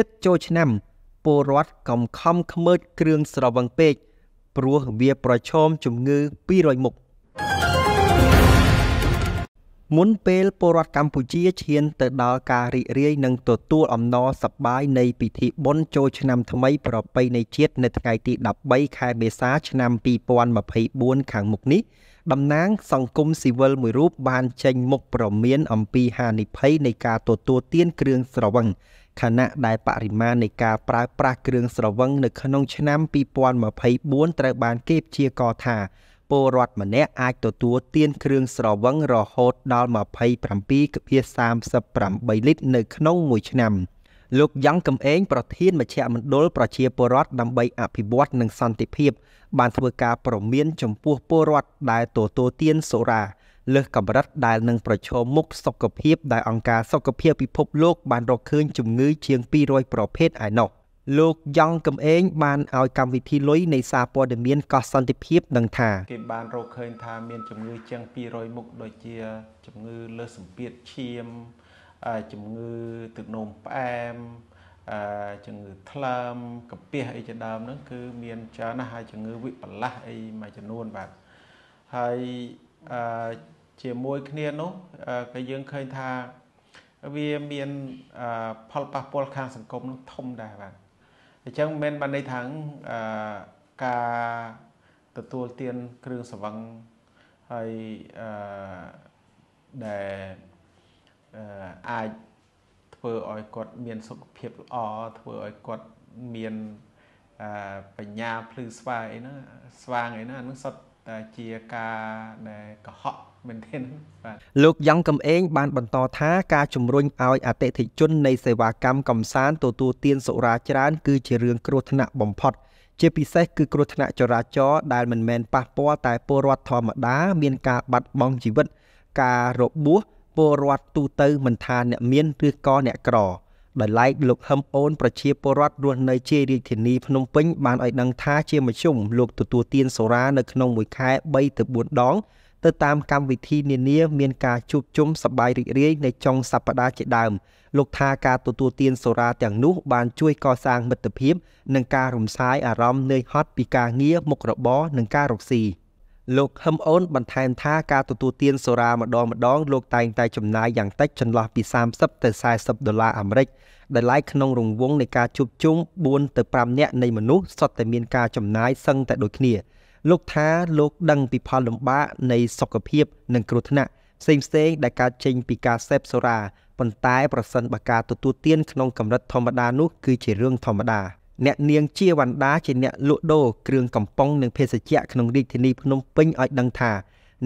ជិតចូលឆ្នាំពលរដ្ឋកំខំខ្មើចគ្រឿងស្រវឹងពេកព្រោះវាប្រឈមជំងឺ200មុខមុនពេលពលរដ្ឋកម្ពុជាឈានទៅដល់ការរីករាយនិងទទួលអំណរសប្បាយនៃពិធីបុណ្យចូលឆ្នាំថ្មីប្រពៃណីជាតិនៅថ្ងៃទី13ខែមេសាឆ្នាំ2024ខាងមុខនេះតំណាងសង្គមស៊ីវិលមួយរូបបានចេញមុខប្រមានអំពីហានិភ័យនៃការទទួលទាន គ្រឿងស្រវឹងខណៈដែលបរិមាណនៃការប្រើប្រាស់គ្រឿងស្រវឹងនៅក្នុងឆ្នាំ2024ត្រូវបានគេព្យាករណ៍ថាពលរដ្ឋម្នាក់អាចទទួលទានគ្រឿង ស្រវឹងរហូត ដល់27.38លីត្រនៅក្នុងមួយឆ្នាំលោកយ៉ងកំឯងប្រធានមជ្ឈមណ្ឌលប្រជាពលរដ្ឋដើម្បីអភិវឌ្ឍនិងសន្តិភាព បានធ្វើការប្រមានចំពោះពលរដ្ឋដែលទទួលទានសូរ៉ាលើសកម្រិតដែលនឹងប្រឈមមុខសុខភាពដែលអង្គការសុខភាពពិភពលោក បានរកឃើញជំងឺ ជាង200ប្រភេទឯណោះលោកយ៉ងកំឯងបានឲ្យ កម្មវិធីលុយនៃសារព័ត៌មានកោះសន្តិភាពនឹងថាគេបានរកឃើញថាមានជំងឺជាង200មុខដូចជាជំងឺលើសសម្ពាធឈាមជំងឺទឹកនោមផ្អែមជំងឺថ្លើមកពាសអីជាដើមហ្នឹង គឺមានច្រើនណាស់ហើយជំងឺវិបលាស់អីមួយចំនួនបាទហើយជាមួយគ្នានោះក៏យើងឃើញថាវាមានផលប៉ះពាល់ខាងសង្គមនោះធំដែរបាទអញ្ចឹងមិនមែនបានន័យថាការទទួលទានគ្រឿងស្រវឹងហើយអឺដែលអាចធ្វើឲ្យគាត់មានសុខភាពល្អធ្វើឲ្យគាត់មានបញ្ញាភ្លឺស្វាយអីហ្នឹងស្វាងអីហ្នឹងអានឹងសុទ្ធជាការដែលកុហកមែនទែនបាទលោកយ៉ងកំឯងបានបន្តថាការជំរុញឲ្យអតិថិជននៃសេវាកម្មកំសាន្តទទួលទានសុរាច្រើន គឺជារឿងគ្រោះថ្នាក់បំផុត ជាពិសេសគឺគ្រោះថ្នាក់ចរាចរណ៍ដែលមិនមែនប៉ះពាល់តែពលរដ្ឋធម្មតាមាន ការបាត់បង់ជីវិតការរបួសពលរដ្ឋទូទៅមិនថាអ្នកមានឬក៏អ្នកក្រក្រដោយឡែកលោកហឹមអូនប្រជាពលរដ្ឋរស់នៅជារាជធានីភ្នំពេញបានឲ្យដឹងថាជាមជ្ឈមលោកទទួលទានសូរ៉ានៅក្នុងមួយខែ3ទៅ4ដងទៅតាមកម្មវិធីនានា មានការជួបជុំសប្បាយរីករាយនៅចុងសប្តាហ៍ជាដើមលោកថាការទទួលទានសូរ៉ាទាំងនោះ បានជួយកសាងមិត្តភាពនិងការរំសាយអារម្មណ៍នឿយហត់ពីការងារមុខរបរនិងការរកស៊ី។លោកហឹមអូនបន្ថែមថាការទទួលទានសូរ៉ាម្ដងម្ដងលោកតែងតែចំណាយយ៉ាងតិចចន្លោះពី30ទៅ40ដុល្លារអាមេរិកដែលឡាយក្នុងរង្វង់នៃការជួបជុំ4ទៅ5នាក់នៃមនុស្សសុទ្ធតែមានការចំណាយសឹងតែដូចគ្នាលោកថាលោកដឹងពីផលលំបាកនៃសុខភាពនិងគ្រោះថ្នាក់ផ្សេងផ្សេងដែលកើតចេញពីការសេពសូរ៉ាប៉ុន្តែប្រសិនបើការទទួលទានក្នុងកម្រិតធម្មតានោះគឺជារឿងធម្មតា។អ្នកនាងជាវណ្ដាជាអ្នកលក់ដូរគ្រឿងកំប៉ុងនិងភេសជ្ជៈក្នុងរាជធានីភ្នំពេញឲ្យដឹងថា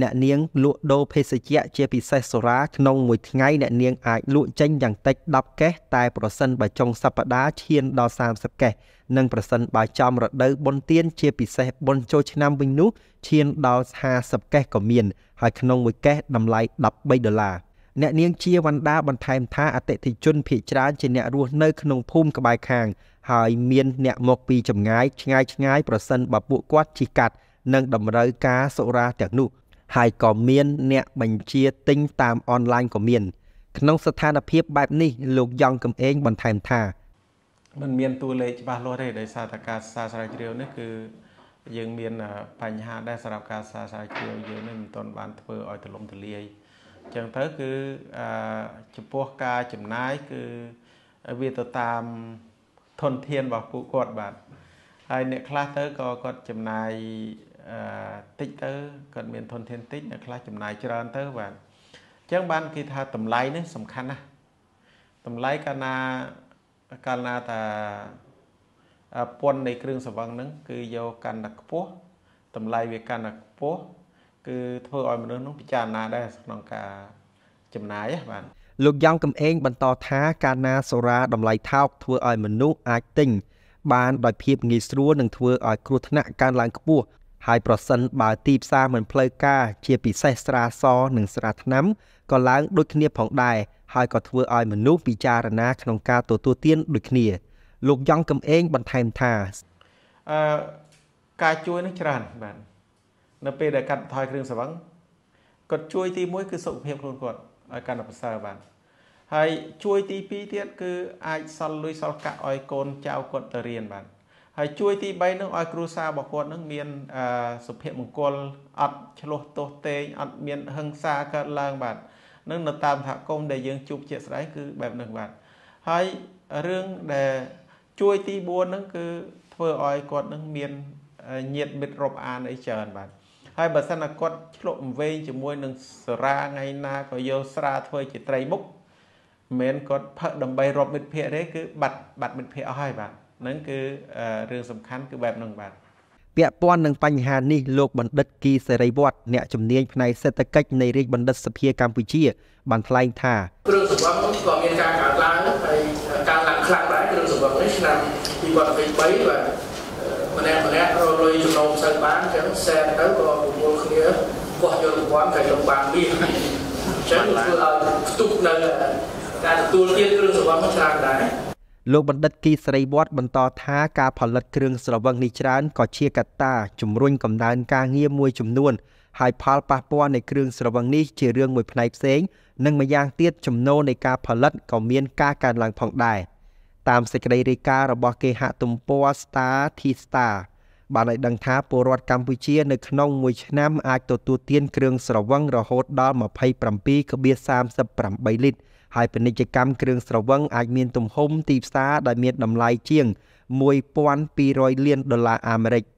អ្នកនាងលក់ដូរភេសជ្ជៈជាពិសេសសូរ៉ាក្នុងមួយថ្ងៃអ្នកនាងអាចលក់ចេញយ៉ាងតិច10កេសតែប្រសិនបើចុងសប្តាហ៍ឈានដល់30កេសនិងប្រសិនបើចំរដូវបុណ្យទានជាពិសេសបុណ្យចូលឆ្នាំវិញនោះឈានដល់50កេសក៏មាន ហើយក្នុងមួយកេសតម្លៃ13ដុល្លារ។អ្នកនាងជាវណ្ណដាបន្ថែមថាអតិថិជនភ ieck ច្រើនជាអ្នករស់នៅក្នុងភូមិក្បែរខាងហើយមានអ្នកមកពីចម្ងាយឆ្ងាយឆ្ងាយប្រសិនបើពួកគាត់ជិះកាត់និងតម្រូវការសុរាទាំងនោះ ហើយក៏មានអ្នកបញ្ជាទិញតាមអនឡាញក៏មាន ក្នុងស្ថានភាពបែបនេះលោកយ៉ងកំឯងបន្ថែមថាมันមានតួលេខច្បាស់លាស់ទេដោយសារតែការសាស្ត្រាវជ្រាវនេះគឺយើងមានបញ្ហាដែរសម្រាប់ការសាស្ត្រាវជ្រាវយើងនេះមិនទាន់បានធ្វើឲ្យទលំទលាយចឹងទៅគឺចំពោះការចំណាយ គឺវាទៅតាមធនធានរបស់ពួកគាត់បាទហើយអ្នកខ្លះទៅក៏គាត់ចំណាយតិចទៅគាត់មានធនធានតិចអ្នកខ្លះចំណាយច្រើនទៅបាទអញ្ចឹងបានគេថាតម្លៃនេះសំខាន់ណាស់តម្លៃកាលណាកាលណាតាពន្ធនៃគ្រឿងសង្វឹងហ្នឹងគឺយកកាន់តែខ្ពស់តម្លៃវាកាន់តែខ្ពស់គឺធ្វើឲ្យមនុស្សនោះពិចារណាដែរក្នុងការចំណាយបាទលោកយ៉ាងកំឯងបន្តថាការណាសូរ៉ាតម្លៃថោកធ្វើឲ្យមនុស្សអាចទិញបានដោយភាពងាយស្រួលនិងធ្វើឲ្យគ្រោះថ្នាក់កើនឡើងខ្ពស់ហើយប្រសិនបើទីផ្សារមិនផ្លូវការជាពិសេសស្រាសនិងស្រាថ្នាំក៏ឡើងដូចគ្នា ផងដែរហើយក៏ធ្វើឲ្យមនុស្សពិចារណាក្នុងការទទួលទានដូចគ្នាលោកយ៉ងកំឯងបន្ថែមថាអឺការជួយនឹងច្រើនបាទនៅពេលដែលកាត់បន្ថយគ្រឿងស្រវឹងគាត់ជួយទី1គឺសុខភាពខ្លួនគាត់ឲ្យកាន់តែប្រសើរបានហើយជួយទី2ទៀតគឺអាចសល់លុយសល់កាក់ឲ្យកូនចៅគាត់ទៅរៀនបាន ហើយជួយទី3នឹងឲ្យគ្រួសាររបស់គាត់នឹងមានសុភមង្គលអត់ឆ្លោះទោសទែងអត់មានហិង្សាកើតឡើងបាទនឹងនៅតាមសហគមន៍ដែលយើងជួបជាក់ស្ដែងគឺបែបនឹងបាទហើយរឿងដែលជួយទី4នឹងគឺធ្វើឲ្យគាត់នឹងមានញាតមិត្តរាប់អានអីច្រើនបាទហើយបើសិនតែគាត់ឆ្លុះវែងជាមួយនឹងសារាថ្ងៃណាក៏យកស្រាធ្វើជាត្រីមុខមិនគាត់ផឹកដើម្បីរត់មិត្តភ័ក្ដិទេគឺបាត់បាត់មិត្តភ័ក្ដិអស់ហើយបាទហ្នឹងគឺរឿងសំខាន់គឺបែបហ្នឹងបាទពាក់ព័ន្ធនឹងបញ្ហានេះលោកបណ្ឌិត គីសេរីវត្តអ្នកជំនាញផ្នែកសេដ្ឋកិច្ចនៃរាជបណ្ឌិតសភាកម្ពុជាបានថ្លែងថាគ្រឿងសង្វឹងក៏មានការកើនឡើងហើយកើនឡើងខ្លាំងដែរគ្រឿងសង្វឹងនេះឆ្នាំ2023បាទម្នាក់ម្នាក់រលុយចំណូលផ្សេងបានអញ្ចឹងសែនទៅក៏ប្រមូលគ្នាកោះយករង្វាន់តែយកបានមាសអញ្ចឹងធ្វើឲ្យផ្ទុកនៅការទទួលទានគ្រឿងស្រវឹងមកច្រើនដែរលោកបណ្ឌិត គីស្រីវត្តបន្តថាការផលិតគ្រឿងស្រវឹងនេះច្រើនក៏ជាកត្តាជំរុញកំណើនការងារមួយចំនួនហើយផលប៉ះពាល់នៃគ្រឿងស្រវឹងនេះជារឿងមួយផ្នែកផ្សេងនិងម្យ៉ាងទៀតចំណូលនៃការផលិតក៏មានការកើនឡើងផងដែរ។តាមសេចក្តីរាយការណ៍របស់ គេហទំព័រ Star T Star បានឲ្យដឹងថាពលរដ្ឋកម្ពុជានៅក្នុងមួយឆ្នាំអាចទទួលទានគ្រឿងស្រវឹងរហូតដល់27.38លីត្រហើយពាណិជ្ជកម្មគ្រឿងស្រវឹងអាចមានទំហំទីផ្សារដែលមានតម្លៃជាង1200លានដុល្លារអាមេរិក។